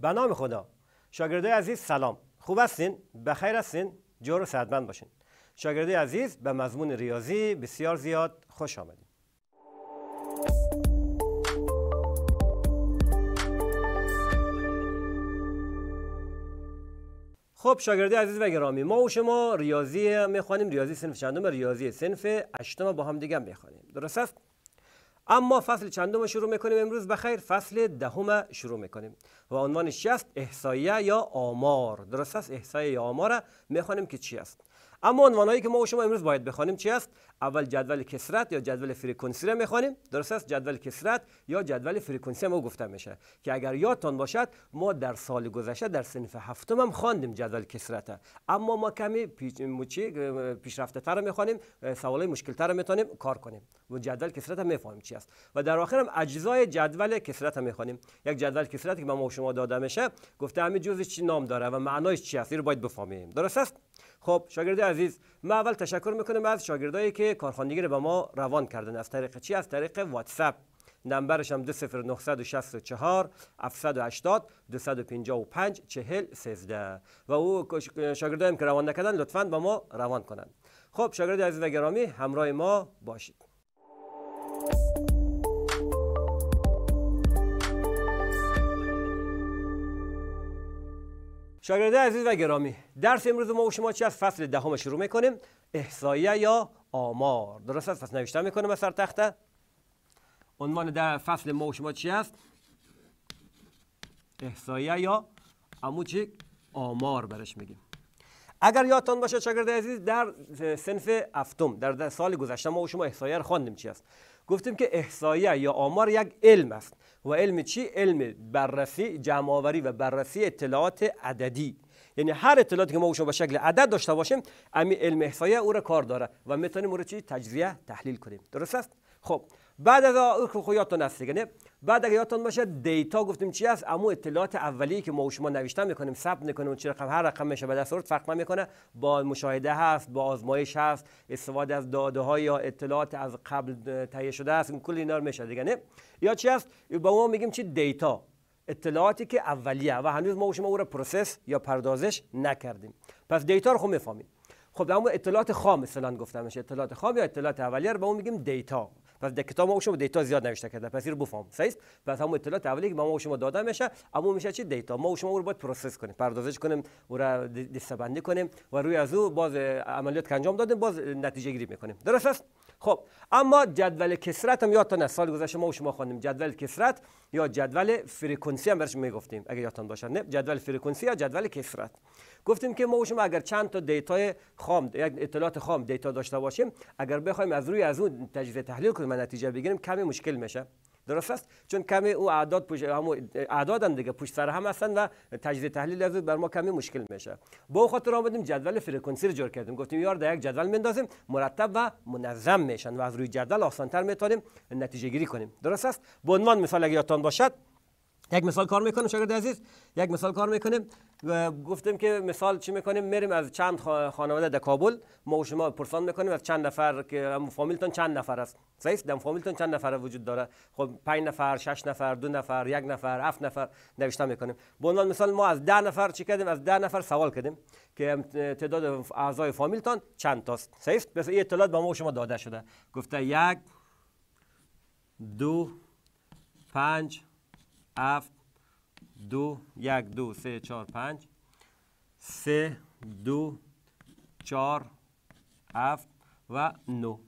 به نام خدا شاگرده عزیز سلام خوب هستین بخیر هستین جور و صحتمند باشین شاگرده عزیز به مضمون ریاضی بسیار زیاد خوش آمدید خب شاگردی عزیز و گرامی ما و شما ریاضی میخوانیم ریاضی سنف چندم ریاضی سنف هشتم با هم دیگه میخوانیم درست است اما فصل چندم شروع میکنیم امروز بخیر فصل دهم شروع میکنیم و عنوانش است احسایه یا آمار درست است احسایه یا آمار میخوانیم که چی است اما هایی که ما و شما امروز باید بخوانیم چی است اول جدول کسرت یا جدول فرکانسی را میخوانیم درست است جدول کسرت یا جدول فرکانسی ما گفته میشه که اگر یادتان باشد ما در سال گذشته در صنف هفتم هم خواندیم جدول کسرت اما ما کمی پیش پیشرفته تر میخوانیم سوالای مشکل تر میتونیم کار کنیم و جدول کسرت هم میفهمیم چی است و در آخر هم اجزای جدول کسرت میخوانیم یک جدول کسرت که ما شما داده میشه گفته همین جزء چی نام داره و معنایش چی است باید بفهمیم درست است خب شاگرد عزیز من اول تشکر میکنم از شاگردایی که کارخانگی رو به ما روان کردن از طریق چی از طریق واتساپ نمبرش هم 20964 780 255 40 13 و او شاگردایم که روان نکردن لطفا با ما روان کنند خب شاگرد عزیز و گرامی همراه ما باشید شاگرده عزیز و گرامی درس امروز ما و شما چی از فصل دهم شروع میکنیم احصایه یا آمار درست است پس نوشته میکنیم از سر تخته عنوان در فصل ما و شما چی است احصایه یا امو آمار برش میگیم اگر یادتان باشه شاگرده عزیز در سنف هفتم در, سال گذشته ما و شما احسایه رو خواندیم چی است گفتیم که احسایه یا آمار یک علم است و علم چی؟ علم بررسی جمعآوری و بررسی اطلاعات عددی یعنی هر اطلاعاتی که ما شما به شکل عدد داشته باشیم امی علم احصایه او را کار داره و میتونیم او را چی تجزیه تحلیل کنیم درست است خب بعد از خود یادتون هست دیگه بعد اگه یادتون باشه دیتا گفتیم چی است اما اطلاعات اولی که ما و شما نوشتن میکنیم ثبت میکنیم چه رقم هر رقم میشه به دستور فرق میکنه با مشاهده هست با آزمایش هست استفاده از داده های یا اطلاعات از قبل تهیه شده است این کل اینا میشه دیگه نه یا چی است با ما میگیم چی دیتا اطلاعاتی که اولیه و هنوز ما و شما او رو پروسس یا پردازش نکردیم پس دیتا رو خب میفهمیم خب اما اطلاعات خام مثلا گفتم اطلاعات خام یا اطلاعات اولیه رو به اون میگیم دیتا پس ده کتاب ما شما دیتا زیاد نوشته کرده پس رو بفهم صحیح پس هم اطلاعات اولی که ما شما داده میشه اما میشه چی دیتا ما شما رو باید پروسس کنیم پردازش کنیم او را دستبندی کنیم و روی از او باز عملیات که انجام دادیم باز نتیجه گیری میکنیم درست است خب اما جدول کسرت هم یاد تا سال گذشته ما و شما خواندیم جدول کسرت یا جدول فرکانسی هم برش میگفتیم اگه یادتان باشه نه جدول فرکانسی یا جدول کسرت گفتیم که ما اگر چند تا دیتای خام یک اطلاعات خام دیتا داشته باشیم اگر بخوایم از روی از اون تجزیه تحلیل کنیم و نتیجه بگیریم کمی مشکل میشه درست است چون کمی او اعداد پوش اعداد هم دیگه پشت سر هم هستن و تجزیه تحلیل از بر ما کمی مشکل میشه با خاطر آمدیم جدول فرکانسی رو جور کردیم گفتیم یار در یک جدول میندازیم مرتب و منظم میشن و از روی جدول آسانتر میتونیم نتیجه گیری کنیم درست است به عنوان مثال اگه یادتان باشد یک مثال کار میکنیم شاگرد عزیز یک مثال کار میکنیم گفتیم که مثال چی میکنیم میریم از چند خانواده در کابل ما و شما پرسان میکنیم از چند نفر که فامیلتون چند نفر است صحیح دم فامیلتون چند نفر وجود داره خب 5 نفر 6 نفر دو نفر یک نفر هفت نفر نوشته میکنیم به عنوان مثال ما از 10 نفر چی کردیم از 10 نفر سوال کردیم که تعداد اعضای فامیلتون چند تاست صحیح پس این اطلاعات به ما و شما داده شده گفته یک دو پنج هفت دو یک دو سه چهار پنج سه دو چهار هفت و نو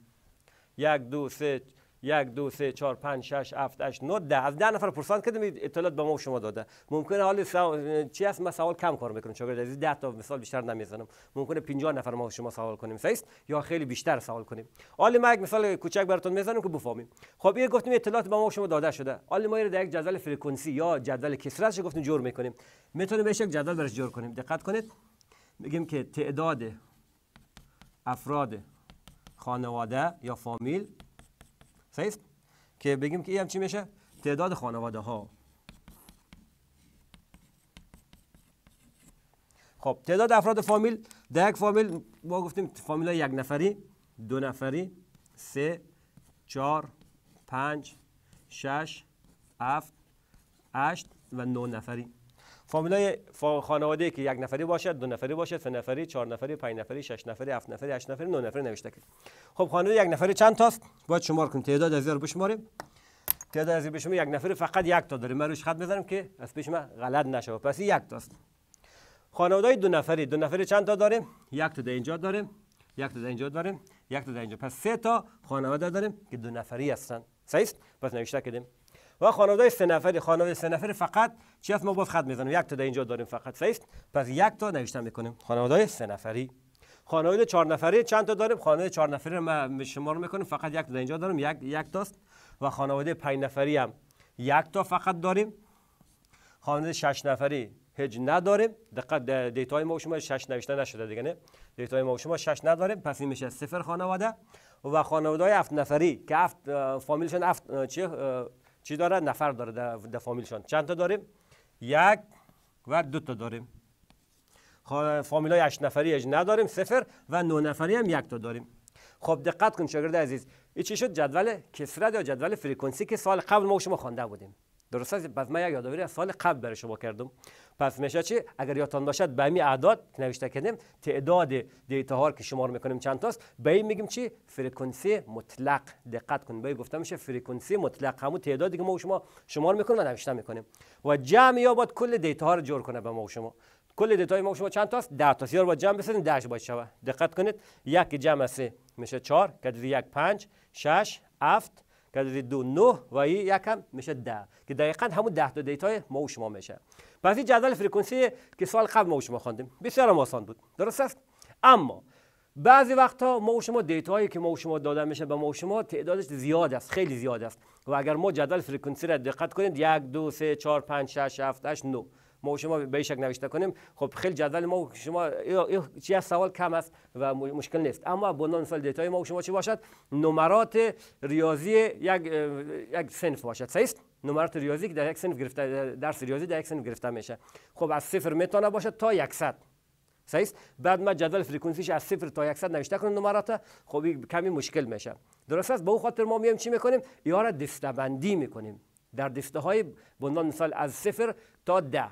یک دو سه یک دو سه چهار پنج شش هفت هشت نه ده از ده نفر پرسان کدوم اطلاعات به ما و شما داده ممکنه حال سوال چی هست ما سوال کم کار میکنیم شاگرد عزیز 10 تا مثال بیشتر نمیزنم ممکنه 50 نفر ما و شما سوال کنیم است یا خیلی بیشتر سوال کنیم حال ما یک مثال کوچک براتون میزنم که بفهمیم خب این گفتیم اطلاعات به ما و شما داده شده حال ما در یک جدول فرکانسی یا جدول کسرتش گفتیم جور میکنیم میتونیم بهش یک جدول برش جور کنیم دقت کنید میگیم که تعداد افراد خانواده یا فامیل صحیح که بگیم که این هم چی میشه تعداد خانواده ها خب تعداد افراد فامیل در یک فامیل ما گفتیم فامیل های یک نفری دو نفری سه چهار پنج شش هفت هشت و نه نفری فامیلای خانواده که یک نفری باشد دو نفری باشد سه نفری چهار نفری پنج نفری شش نفری هفت نفری هشت نفری نه نفری نوشته کرد. خب خانواده یک نفری چند تاست باید شمار کنیم تعداد از رو بشماریم تعداد از بشماریم یک نفری فقط یک تا داریم من روش خط بزنم که از پیش من غلط نشه پس یک تاست خانواده دو نفری دو نفری چند تا داریم یک تا در اینجا داریم یک تا در اینجا داریم یک تا در اینجا پس سه تا خانواده داریم که دو نفری هستن صحیح پس نوشته کردیم و خانواده سه نفری خانواده سه نفری فقط چی هست ما باز خط میزنیم یک تا در اینجا داریم فقط سه پس یک تا نوشتن میکنیم خانواده سه نفری خانواده چهار نفری چند تا داریم خانواده چهار نفری ما شمار میکنیم فقط یک تا در اینجا داریم یک یک تاست و خانواده پنج نفری هم یک تا فقط داریم خانواده شش نفری هیچ نداریم دقت دیتای ما شما 6 نوشته نشده دیگه نه دیتای ما شما 6 نداریم پس این میشه صفر خانواده و خانواده هفت نفری که هفت فامیلشون هفت چی چی داره نفر داره در فامیلشان چند تا داریم یک و دو تا داریم های خب، هشت نفری اج نداریم صفر و نه نفری هم یک تا داریم خب دقت کن شاگرد عزیز این چی شد جدول کسرت یا جدول فریکونسی که سال قبل ما شما خوانده بودیم است پس من یک یادآوری از سال قبل برای شما کردم پس میشه چی اگر یادتان باشد به می اعداد که نوشته کردیم تعداد دیتا ها که شمار میکنیم چند تاست به این میگیم چی فرکانسی مطلق دقت کن به گفته میشه فرکانسی مطلق همون تعدادی که ما و شما شمار میکنیم و نوشته میکنیم و جمع یا باید کل دیتا ها رو جور کنه به ما و شما کل دیتای ما و شما چند تاست 10 تا سیار باید جمع بسازیم 10 باید شوه دقت کنید یک جمع سه میشه 4 کدری یک 5 6 7 کدری دو 9 و یک هم میشه 10 که دقیقاً همون 10 تا دیتای ما و شما میشه پس این جدول فرکانسی که سال قبل ما و شما خواندیم بسیار آسان بود درست است اما بعضی وقتها ما و شما هایی که ما و شما داده میشه به ما و شما تعدادش زیاد است خیلی زیاد است و اگر ما جدول فرکانسی را دقت کنید یک دو سه چهار پنج شش هفت هشت نو ما و شما به شک نوشته کنیم خب خیلی جدول ما و شما چی از سوال کم است و مشکل نیست اما نان سال دیتا ما و شما چی باشد نمرات ریاضی یک یک سنف باشد صحیح نمرات ریاضی که در یک سنف گرفته درس ریاضی در یک سنف گرفته میشه خب از صفر میتونه باشه تا 100 صحیح بعد ما جدول فرکانسیش از صفر تا 100 نوشته کنیم نمرات خب کمی مشکل میشه درست است به اون خاطر ما میایم چی میکنیم یا را دسته بندی میکنیم در دسته های به عنوان مثال از صفر تا ده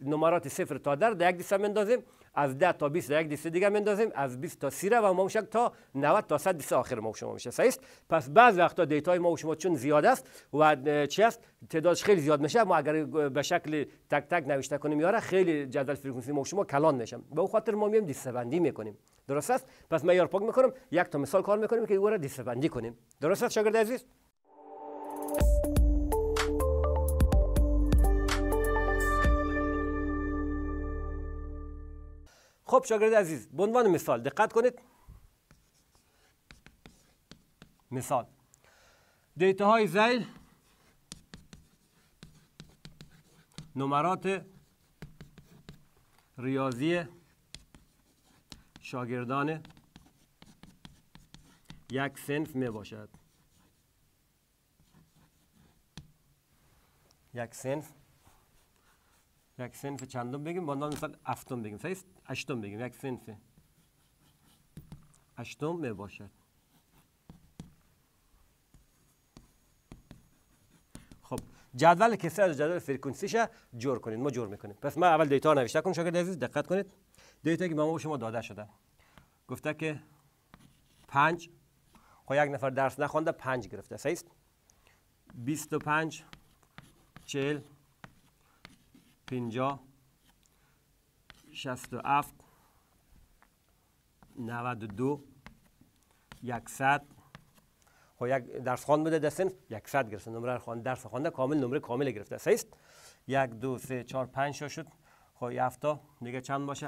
نمرات صفر تا ده در یک دسته میندازیم از 10 تا 20 یک دسته دیگه میندازیم از 20 تا 30 و ما تا 90 تا 100 دسته آخر ما شما میشه صحیح پس بعض وقتا دیتا ما شما چون زیاد است و چی است تعدادش خیلی زیاد میشه ما اگر به شکل تک تک نوشته کنیم یاره خیلی جدول فرکانسی ما شما کلان میشم به خاطر ما میایم دسته بندی میکنیم درست است پس معیار پاک میکنم یک تا مثال کار میکنیم که او را بندی کنیم درست است شاگرد عزیز خب شاگرد عزیز به عنوان مثال دقت کنید مثال دیتا های زیل نمرات ریاضی شاگردان یک سنف می باشد یک سنف یک سنف چندم بگیم با مثال هفتم بگیم صحیح هشتم بگیم یک سنفه هشتم می باشد خب جدول کسی از جدول فرکانسیش جور کنید ما جور میکنیم پس ما اول دیتا نوشته کنم شاگرد عزیز دقت کنید دیتا که به ما شما داده شده گفته که 5 خب یک نفر درس نخونده 5 گرفته صحیح است 25 40 50 67 92 100 خب یک درس خوان بوده دستن 100 گرفته نمره خوان درس خوانده کامل نمره کامل گرفته صحیح است یک دو سه 4 پنج شد خب هفته دیگه چند باشه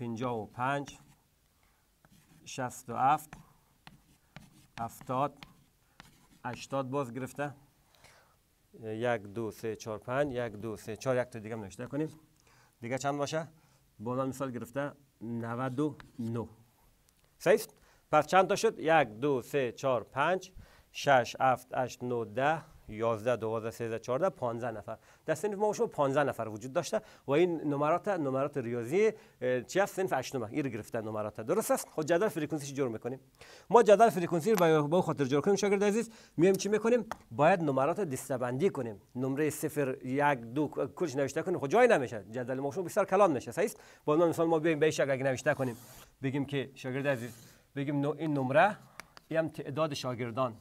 و پنج شست و افت افتاد اشتاد باز گرفته یک دو سه چهار پنج یک دو سه چهار یک تا دیگه هم نوشته کنیم دیگه چند باشه بالا مثال گرفته 99 صحیح پس چند تا شد یک دو سه چهار پنج شش هفت هشت نو ده 11 12 13 14 15 نفر در سنف ما شما 15 نفر وجود داشته و این نمرات نمرات ریاضی چه سنف 8 این رو گرفته نمرات درست است خود خب جدول فرکانسی جور میکنیم ما جدول فرکانسی رو به خاطر جور کنیم شاگرد عزیز میایم چی میکنیم باید نمرات دسته بندی کنیم نمره 0 1 2 کلش نوشته کنیم خود خب جای نمیشه جدول ما شما بسیار کلان میشه صحیح است با مثال ما بیایم بهش شکل نوشته کنیم بگیم که شاگرد عزیز بگیم این نمره هم تعداد شاگردان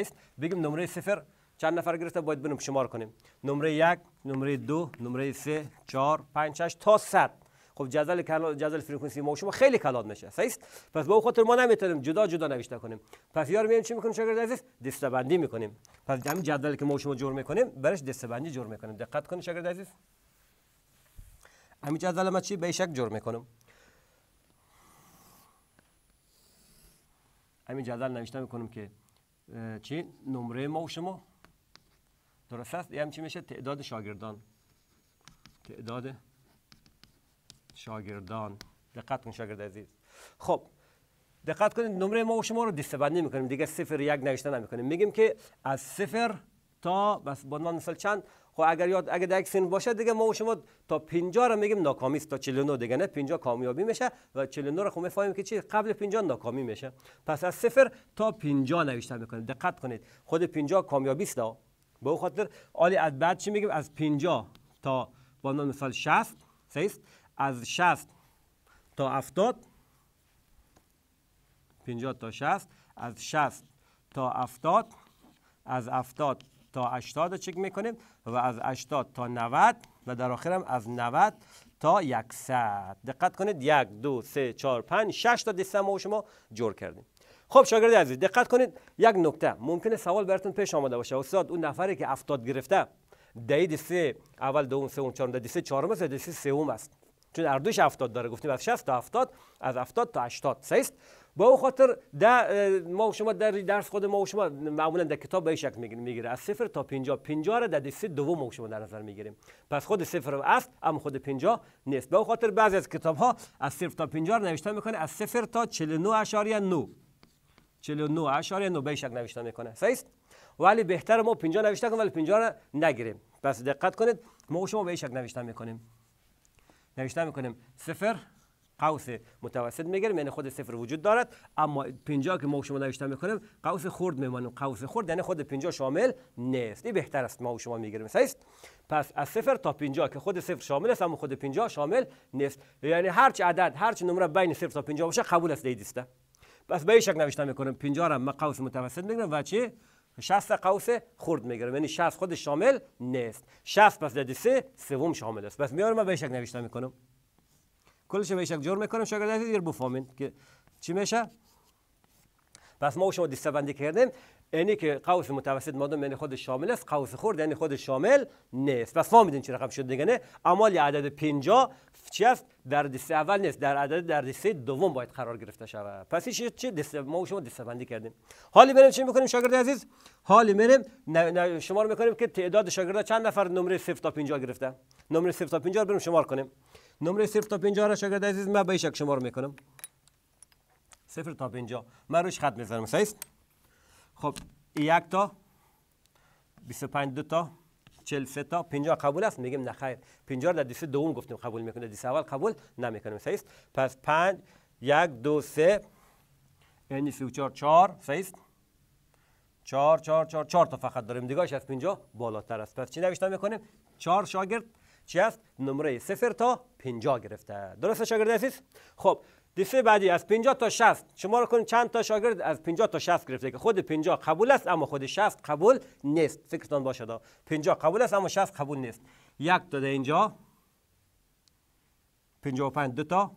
است بگیم نمره صفر چند نفر گرفته باید بنم شمار کنیم نمره یک نمره دو نمره سه چهار پنج شش تا صد خب جزل کلان جزل فرکانسی ما شما خیلی کلاد میشه صحیح پس با خاطر ما نمیتونیم جدا جدا نوشته کنیم پس یار میایم چی میکنیم شاگرد عزیز دسته بندی میکنیم پس همین جدول که ما شما جور میکنیم برش دسته بندی جور میکنیم دقت کنید شاگرد عزیز همین جدول ما چی به شک جور میکنیم همین جدول نوشته میکنیم که چی نمره و شما درست است یعنی چی میشه تعداد شاگردان تعداد شاگردان دقت کن شاگرد عزیز خب دقت کنید نمره ما و شما رو دسته بندی میکنیم دیگه صفر یک نوشته نمیکنیم میگیم که از صفر تا بس به عنوان مثال چند خب اگر یاد اگر در یک سن باشه دیگه ما و شما تا 50 رو میگیم ناکامی است تا 49 دیگه نه 50 کامیابی میشه و 49 رو خب میفهمیم که چی قبل 50 ناکامی میشه پس از صفر تا 50 نوشته میکنید دقت کنید خود 50 کامیابی است به خاطر آلی از بعد چی میگیم از 50 تا با مثال 60 سیست از 60 تا 70 50 تا 60 از 60 تا 70 از 70 تا 80 چک میکنیم و از 80 تا 90 و در آخر هم از 90 تا 100 دقت کنید 1 2 3 4 5 6 تا دسته ما شما جور کردیم خب شاگرد عزیز دقت کنید یک نکته ممکنه سوال براتون پیش آمده باشه استاد اون نفری که 70 گرفته دید سه اول دوم سوم چهارم دسته چهارم است دسته سوم است چون اردوش 70 داره گفتیم از 60 تا 70 از 70 تا 80 سه است با او خاطر در ما و شما در درس خود ما و شما معمولا در کتاب به شکل میگیره از صفر تا 50 50 را در دسته دوم ما و شما در نظر میگیریم پس خود صفر است اما خود 50 نیست به خاطر بعضی از کتاب ها از صفر تا 50 نوشته میکنه از صفر تا 49.9 49.9 به شکل نوشته میکنه صحیح است ولی بهتر ما 50 نوشته کنیم ولی 50 را نگیریم پس دقت کنید ما و شما به شکل نوشته میکنیم نوشته میکنیم صفر قوس متوسط میگیریم یعنی خود صفر وجود دارد اما 50 که ما شما نوشته میکنیم قوس خرد میمانیم قوس خرد یعنی خود 50 شامل نیست این بهتر است ما و شما میگیریم صحیح پس از صفر تا 50 که خود صفر شامل است اما خود 50 شامل نیست یعنی هر چه عدد هر چه نمره بین صفر تا 50 باشه قبول است دیدسته پس به شک نوشته میکنیم 50 را ما قوس متوسط میگیریم و چی 60 قوس خرد میگیریم یعنی 60 خود شامل نیست 60 پس در سوم شامل است پس میارم من به شک نوشته میکنم کلش میشه جور میکنیم شاگرد دیر بفهمین که چی میشه پس ما شما دسته بندی کردیم یعنی که قوس متوسط مادام یعنی خود شامل است قوس خرد یعنی خود شامل نیست پس فهمیدین چه رقم شد دیگه نه اما عدد 50 چی است در دسته اول نیست در عدد در دسته دوم باید قرار گرفته شود پس چی چه دسته ما شما دسته بندی کردیم حالی بریم چی میکنیم شاگرد عزیز حالی بریم شمار میکنیم که تعداد شاگردا چند نفر نمره 0 تا 50 گرفته نمره 0 تا 50 بریم شمار کنیم نمره صفر تا 50 را شاگرد عزیز من به شک شمار میکنم صفر تا 50 من روش خط میزنم صحیح خب یک تا 25 دو تا 43 تا 50 قبول است میگیم نه خیر 50 در دیسه دوم گفتیم قبول میکنه دیسه اول قبول نمیکنیم صحیح پس 5 1 2 3 یعنی 34 4 صحیح 4 4 4 4 تا فقط داریم دیگه از 50 بالاتر است پس چی نوشته میکنیم 4 شاگرد چی است نمره صفر تا 50 گرفته درسته شاگرد عزیز خب دیسه بعدی از 50 تا 60 شما رو کنید چند تا شاگرد از 50 تا 60 گرفته که خود 50 قبول است اما خود 60 قبول نیست فکرتان باشد 50 قبول است اما 60 قبول نیست یک تا اینجا 55 دو تا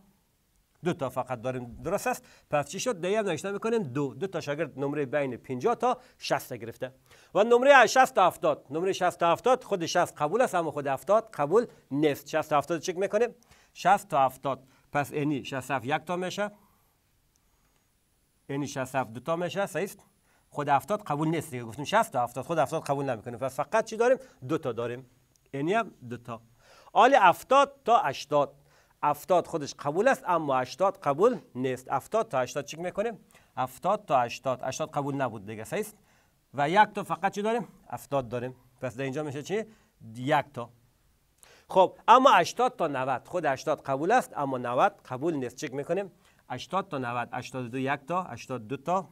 دو تا فقط داریم درست است پس چی شد دیگه نوشته میکنیم دو دو تا شاگرد نمره بین 50 تا 60 گرفته و نمره 60 تا 70 نمره 60 تا 70 خود 60 قبول است اما خود 70 قبول نیست 60 تا 70 چک میکنیم 60 تا 70 پس اینی 67 یک تا میشه اینی 67 دو تا میشه صحیح است؟ خود 70 قبول نیست دیگه گفتیم 60 تا 70 خود 70 قبول نمیکنه پس فقط چی داریم دو تا داریم اینی هم دو تا آل 70 تا 80 70 خودش قبول است اما 80 قبول نیست 70 تا 80 چیک میکنیم 70 تا 80 80 قبول نبود دیگه صحیح است؟ و یک تا فقط چی داریم 70 داریم پس در اینجا میشه چی یک تا خب اما 80 تا 90 خود 80 قبول است اما 90 قبول نیست چک میکنیم 80 تا 90 82 یک تا 82 تا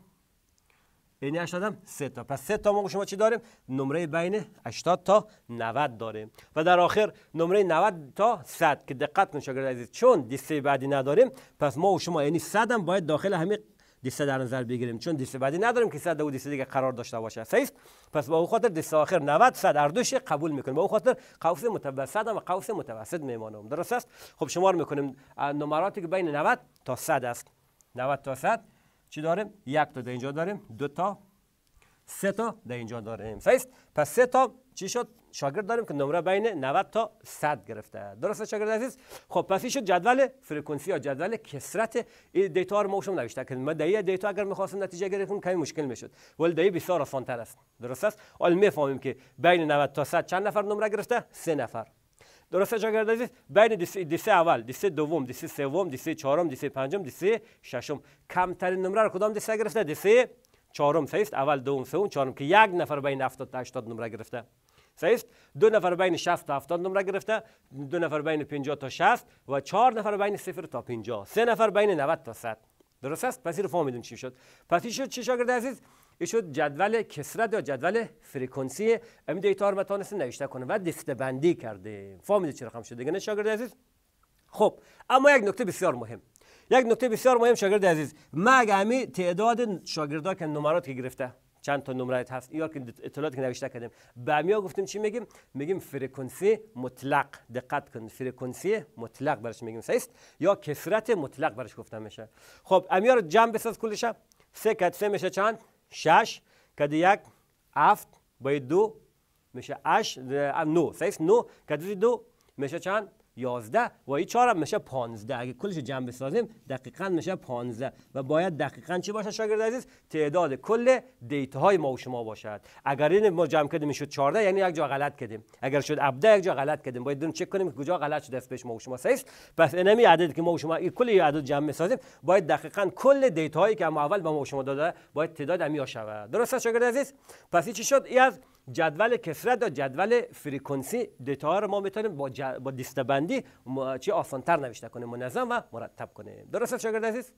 یعنی 80 هم 3 تا پس 3 تا ما شما چی داریم نمره بین 80 تا 90 داریم و در آخر نمره 90 تا 100 که دقت کن شاگرد عزیز چون دیسته بعدی نداریم پس ما و شما یعنی 100 هم باید داخل همین دیسته در نظر بگیریم چون دیسته بعدی نداریم که 100 و دیسته دیگه قرار داشته باشه صحیح پس با او خاطر دیسته آخر 90 هر اردوش قبول میکنیم با او خاطر قوس متوسط و قوس متوسط میمانم درست است خب شمار میکنیم نمراتی که بین 90 تا 100 است 90 تا 100 چی داریم یک تا در اینجا داریم دو تا سه تا در اینجا داریم صحیح پس سه تا چی شد شاگرد داریم که نمره بین 90 تا 100 گرفته درسته شاگرد عزیز خب پس شد جدول فرکانسی یا جدول کسرت این دیتا رو ما شما نوشته که ما دیگه دیتا اگر می‌خواستیم نتیجه گرفتیم کمی مشکل می‌شد. ولی دیگه بسیار آسان‌تر است درست است حالا میفهمیم که بین 90 تا 100 چند نفر نمره گرفته سه نفر درسته شاگرد عزیز بین دیسه, اول دیسه دوم دیسه سوم دیسه چهارم دیسه پنجم دیسه ششم کمترین نمره رو کدام دیسه گرفته دیسه چهارم سیست اول دوم سوم چهارم که یک نفر بین 70 تا 80 نمره گرفته سیست دو نفر بین 60 تا 70 نمره گرفته دو نفر بین 50 تا 60 و چهار نفر بین 0 تا 50 سه نفر بین 90 تا 100 درست است پس اینو فهمیدون چی شد پس چی شد چی شاگرد عزیز این شد جدول کسرت یا جدول فرکانسی امی دیتا رو نوشته کنه و دسته بندی کرده چرا چرا خم شده؟ نه شاگرد عزیز خب اما یک نکته بسیار مهم یک نکته بسیار مهم شاگرد عزیز مگ همین تعداد شاگردا که نمرات که گرفته چند تا نمرات هست یا که اطلاعاتی که نوشته کردیم به میا گفتیم چی میگیم میگیم فرکانسی مطلق دقت کن فرکانسی مطلق برش میگیم سیست یا کسرت مطلق برش گفتم میشه خب امیا رو جمع بساز کلش سه کت سه میشه چند شش، کد یک هفت باید دو میشه 8 نو سیست نو که دو میشه چند 11 و این 4 هم میشه 15 اگه کلش جمع بسازیم دقیقا میشه 15 و باید دقیقا چی باشه شاگرد عزیز تعداد کل دیتا های ما و شما باشد اگر این ما جمع کردیم میشد 14 یعنی یک جا غلط کردیم اگر شد 17 یک جا غلط کردیم باید چک کنیم کجا غلط شده پیش ما و شما است پس اینمی عدد که ما و شما این کل عدد جمع میسازیم باید دقیقا کل دیتا هایی که ما اول به ما و شما داده باید تعداد همیا شود درست است شاگرد عزیز پس چی شد این از جدول کسرت و جدول فریکنسی دیتا رو ما میتونیم با, ج... با بندی چی آسانتر نوشته کنیم منظم و مرتب کنیم درست شاگرد عزیز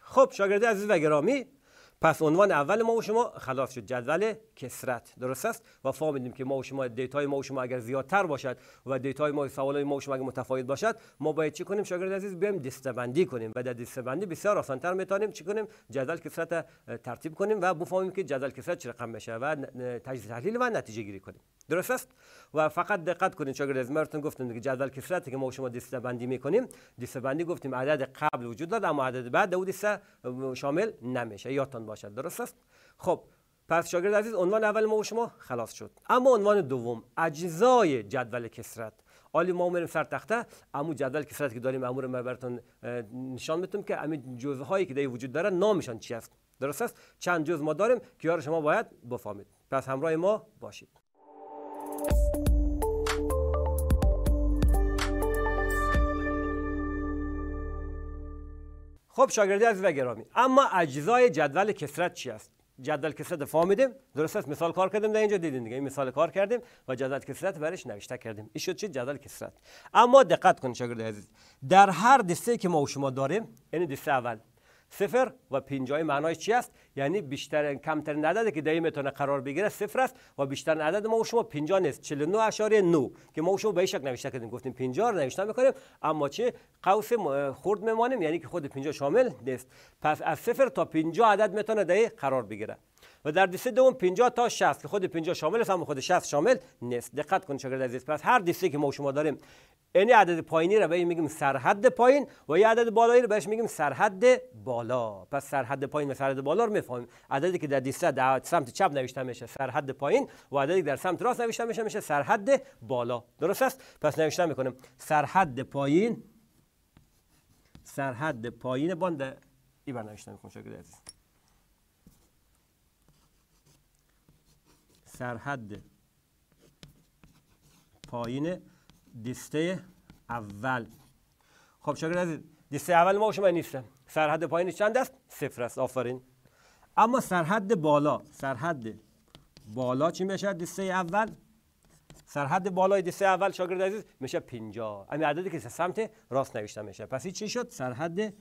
خب شاگرد عزیز و گرامی پس عنوان اول ما و شما خلاص شد جدول کسرت درست است و فهمیدیم که ما و شما دیتای ما و شما اگر زیادتر باشد و دیتای ما و سوالای ما و شما اگر متفاوت باشد ما باید چی کنیم شاگرد عزیز بیایم دسته بندی کنیم و در دسته بندی بسیار آسان‌تر میتونیم چی کنیم جدول کسرت ترتیب کنیم و بفهمیم که جدول کسرت چه رقم میشه و تجزیه تحلیل و نتیجه گیری کنیم درست است و فقط دقت کنید شاگرد از مرتون گفتم که جدول کسرت که ما و شما دسته بندی میکنیم دسته بندی گفتیم عدد قبل وجود داره اما عدد بعد دو دسته شامل نمیشه یا باشد درست است خب پس شاگرد عزیز عنوان اول ما و شما خلاص شد اما عنوان دوم اجزای جدول کسرت عالی ما میریم سر تخته امو جدول کسرت که داریم امور ما براتون نشان میتونم که همین جزه هایی که دایی وجود داره نامشان چی است درست است چند جزء ما داریم که شما باید بفهمید پس همراه ما باشید خب شاگردی عزیز و گرامی اما اجزای جدول کسرت چی است جدول کسرت فهمیدیم درست است مثال کار کردیم در اینجا دیدین دیگه این مثال کار کردیم و جدول کسرت برش نوشته کردیم این شد چی جدول کسرت اما دقت کن شاگرد عزیز در هر دسته که ما و شما داریم یعنی دسته اول صفر و پنجای معنای چی است یعنی بیشتر کمتر عددی که دایی میتونه قرار بگیره صفر است و بیشتر عدد ما و شما 50 نیست 49.9 که ما و شما به شک نوشته کردیم گفتیم 50 رو نوشته میکنیم اما چه قوس خرد میمانیم یعنی که خود 50 شامل نیست پس از صفر تا 50 عدد میتونه دایی قرار بگیره و در دیسه دوم 50 تا 60 که خود 50 شامل است خود 60 شامل نیست دقت کنید شاگرد عزیز پس هر دیسه که ما شما داریم این یعنی عدد پایینی رو بهش میگیم سرحد پایین و یه عدد بالایی رو بهش میگیم سرحد بالا پس سرحد پایین و سرحد بالا رو میفهمیم عددی که در دیسه در سمت چپ نوشته میشه سرحد پایین و عددی که در سمت راست نوشته میشه میشه سرحد بالا درست است پس نوشته میکنیم سرحد پایین سرحد پایین بانده ای بر نوشته میکنم شاگرد عزیز سرحد پایین دسته اول خب شکر عزیز دسته اول ما شما نیستم سرحد پایین چند است صفر است آفرین اما سرحد بالا سرحد بالا چی میشه دسته اول سرحد بالای دسته اول شاگرد عزیز میشه 50 همین عددی که سمت راست نوشته میشه پس چی شد سرحد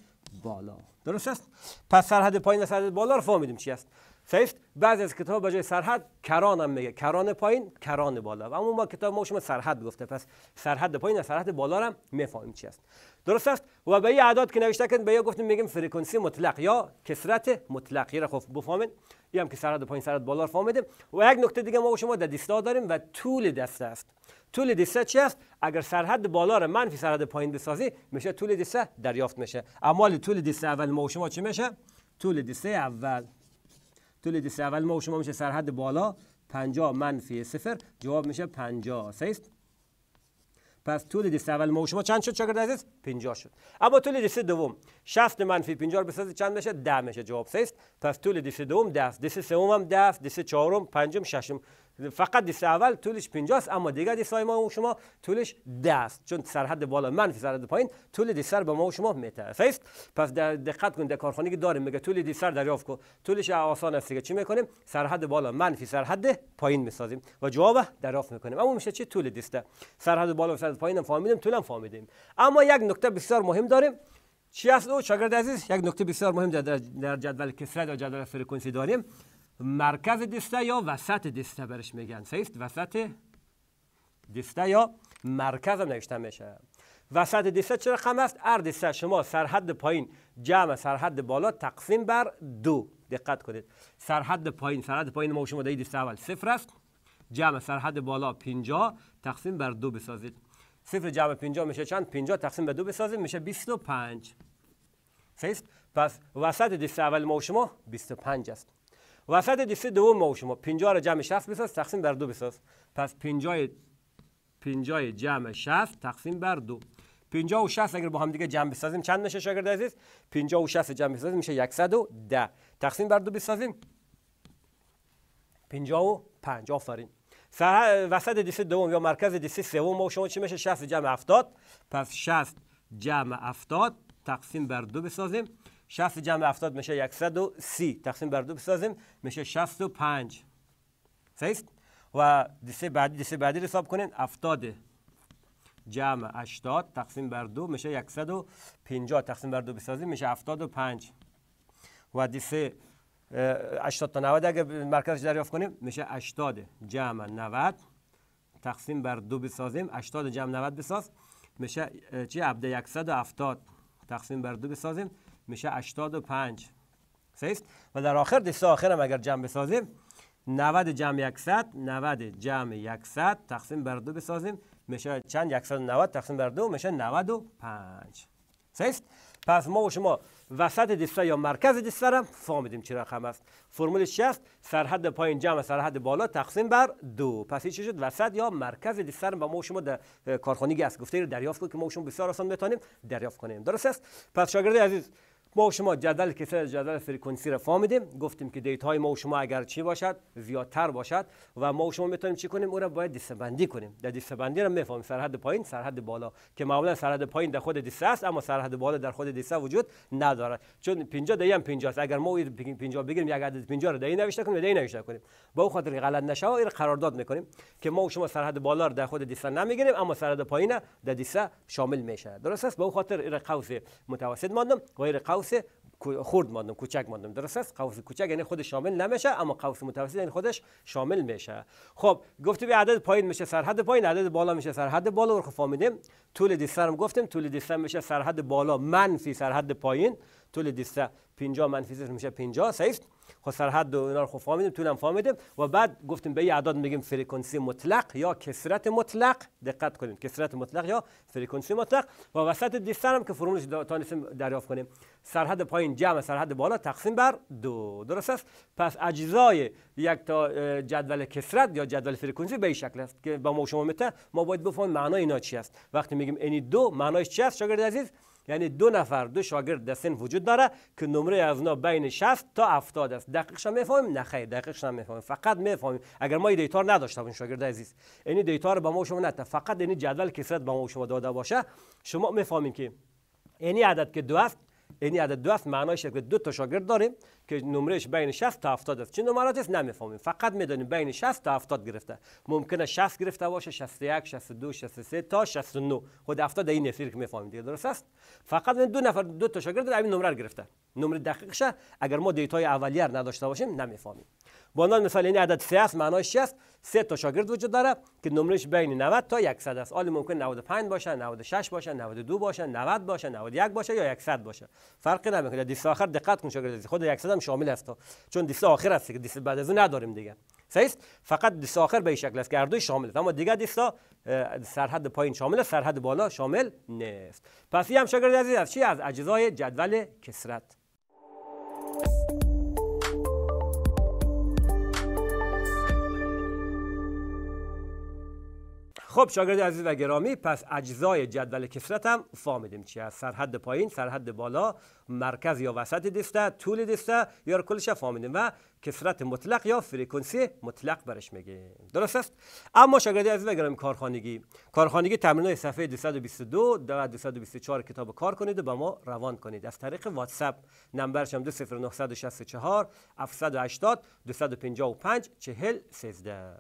بالا درست است پس سرحد پایین و سرحد بالا رو فهمیدیم چی است سیفت بعضی از کتاب به جای سرحد کران هم میگه کران پایین کران بالا و اما ما کتاب ما شما سرحد گفته پس سرحد پایین و سرحد بالا هم میفهمیم چی است درست است و به این اعداد که نوشته کردن به یا گفتیم میگیم فرکانسی مطلق یا کسرت مطلق را خب بفهمید هم که سرحد پایین سرحد بالا فهمیدیم و یک نکته دیگه ما شما در دسته داریم و طول دسته است طول دسته چی است اگر سرحد بالا را منفی سرحد پایین بسازی میشه طول دسته دریافت میشه اما طول دسته اول ما شما چی میشه طول دسته اول طول جسر اول ما و شما میشه سرحد بالا 50 منفی صفر جواب میشه 50 است پس طول دسته اول ما و شما چند شد شاگرد عزیز 50 شد اما طول دسته دوم 60 منفی 50 رو بسازید چند میشه 10 میشه جواب سه است پس طول دسته دوم 10 دسته سوم هم 10 دسته چهارم پنجم ششم فقط دیس اول طولش 50 اما دیگر دیس ما و شما طولش 10 است چون سرحد بالا منفی سرحد پایین طول دیسر به ما و شما متر است پس دقت کن در کارخانه که داریم میگه طول دیسر دریافت کن طولش آسان است که چی میکنیم سرحد بالا منفی سرحد پایین میسازیم و جواب دریافت میکنیم اما میشه چی طول دیسته سرحد بالا و سرحد پایین هم فهمیدیم طول فهمیدیم اما یک نکته بسیار مهم داریم چی است او شاگرد عزیز یک نکته بسیار مهم در جدول کسرت و جدول فرکانسی داریم مرکز دسته یا وسط دسته برش میگن سیست وسط دسته یا مرکز هم نوشته میشه وسط دسته چرا خم است هر دسته شما سرحد پایین جمع سرحد بالا تقسیم بر دو دقت کنید سرحد پایین سرحد پایین ما شما در دسته اول صفر است جمع سرحد بالا 50 تقسیم بر دو بسازید صفر جمع 50 میشه چند 50 تقسیم بر دو بسازید میشه و 25 سیست پس وسط دسته اول ما شما 25 است وسط دیسه دوم ما و شما 50 را جمع 6 بساز تقسیم بر دو بساز پس 50 50 جمع 6 تقسیم بر دو 50 و 60 اگر با هم دیگه جمع بسازیم چند میشه شاگرد عزیز 50 و 60 جمع بسازیم میشه 110 تقسیم بر دو بسازیم 55 آفرین وسط دیسه دوم یا مرکز دیسه سوم ما و شما چی میشه 60 جمع 70 پس 60 جمع 70 تقسیم بر دو بسازیم 60 جمع 70 میشه 130 تقسیم بر دو بسازیم میشه 65 صحیح و دسته بعدی دسته بعدی رو حساب کنین 70 جمع 80 تقسیم بر دو میشه 150 تقسیم بر دو بسازیم میشه 75 و دسته 80 تا 90 اگر مرکزش دریافت کنیم میشه 80 جمع 90 تقسیم بر دو بسازیم 80 جمع 90 بساز میشه چی 170 تقسیم بر دو بسازیم میشه 85 سیست و در آخر دسته آخر هم اگر جمع بسازیم 90 جمع 100 90 جمع 100 تقسیم بر دو بسازیم میشه چند 190 تقسیم بر دو میشه 95 سیست پس ما و شما وسط دسته یا مرکز دسته را فهمیدیم چرا رقم است فرمول چست؟ سرحد پایین جمع سرحد بالا تقسیم بر دو پس چی شد وسط یا مرکز دسته را با ما و شما در کارخانه گس گفته دریافت کنیم که ما و شما بسیار آسان بتانیم دریافت کنیم درست است پس شاگرد عزیز ما شما جدل که سر جدل فرکانسی را فهمیدیم گفتیم که دیت های ما و شما اگر چی باشد زیادتر باشد و ما و شما میتونیم چی کنیم او را باید دیسه بندی کنیم در دیسه بندی رو میفهمیم سرحد پایین سرحد بالا که معمولا سرحد پایین در خود دیسه است اما سرحد بالا در خود دیسه وجود ندارد چون 50 دیگه هم 50 است اگر ما 50 بگیریم یک عدد 50 را دیگه نوشته کنیم دی نوشته کنیم با او خاطر غلط نشه این قرارداد میکنیم که ما و شما سرحد بالا را در خود دیسه نمیگیریم اما سرحد پایین در دیسه شامل میشه درست است با او خاطر این قوس متوسط ماندم و این قوس خرد ماندم کوچک ماندم درست است قوس کوچک یعنی خود شامل نمیشه اما قوس متوسط یعنی خودش شامل میشه خب گفته به عدد پایین میشه سرحد پایین عدد بالا میشه سرحد بالا و فهمیدیم طول دسته گفتیم طول دسته میشه سرحد بالا منفی سرحد پایین طول دسته 50 منفی میشه 50 صحیح خب سرحد و اینا رو خب فهمیدیم طول هم و بعد گفتیم به این اعداد میگیم فرکانسی مطلق یا کسرت مطلق دقت کنیم کسرت مطلق یا فرکانسی مطلق و وسط دیستر هم که فرمولش تانیسیم دریافت کنیم سرحد پایین جمع سرحد بالا تقسیم بر دو درست است پس اجزای یک تا جدول کسرت یا جدول فرکانسی به این شکل است که با ما شما میته ما باید بفهمیم معنای اینا چی است وقتی میگیم اینی دو معنایش چی است شاگرد عزیز یعنی دو نفر دو شاگرد در سن وجود داره که نمره از اونها بین 60 تا 70 است دقیقش هم میفهمیم نه خیر دقیقش هم فقط میفهمیم اگر ما دیتا نداشته باشیم شاگرد عزیز یعنی دیتا رو به ما شما نه فقط یعنی جدول کسرت به ما شما داده باشه شما میفهمیم که یعنی عدد که دو است یعنی عدد دو است معنایش که دو تا شاگرد داریم که نمرش بین 60 تا 70 است چه نمرات است نمیفهمیم فقط میدونیم بین 60 تا 70 گرفته ممکنه 60 گرفته باشه 61 62 63 تا 69 خود 70 این نفر که میفهمیم دیگه درست است فقط دو نفر دو تا شاگرد همین نمره گرفته نمره دقیقش اگر ما دیتای اولیار نداشته باشیم نمیفهمیم به عنوان مثال این عدد 3 است معناش است سه تا شاگرد وجود داره که نمرش بین 90 تا 100 است حالا ممکن 95 باشه 96 باشه 92 باشه 90 باشه 91 باشه یا 100 باشه فرقی نمیکنه دیس آخر دقت کن شاگرد خود 100 هم شامل هست چون دیس آخر است که دیس بعد از اون نداریم دیگه است فقط دیس آخر به این شکل است که هر شامل است اما دیگه دیسا سرحد پایین شامل است سرحد بالا شامل نیست پس هم شاگرد عزیز از چی از اجزای جدول کسرت خب شاگرد عزیز و گرامی پس اجزای جدول کسرت هم فامیدیم چی است سرحد پایین سرحد بالا مرکز یا وسط دسته طول دسته یا کلش فامیدیم و کسرت مطلق یا فریکونسی مطلق برش میگیم درست است اما شاگرد عزیز و گرامی کارخانگی کارخانگی تمرینات صفحه 222 و 224 کتاب کار کنید و با ما روان کنید از طریق واتساپ نمبرش هم 20964 780 255 40 13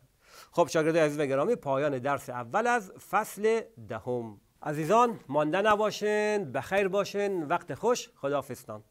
خب شاگرد عزیز و گرامی پایان درس اول از فصل دهم ده عزیزان مانده نباشین بخیر باشین وقت خوش فستان.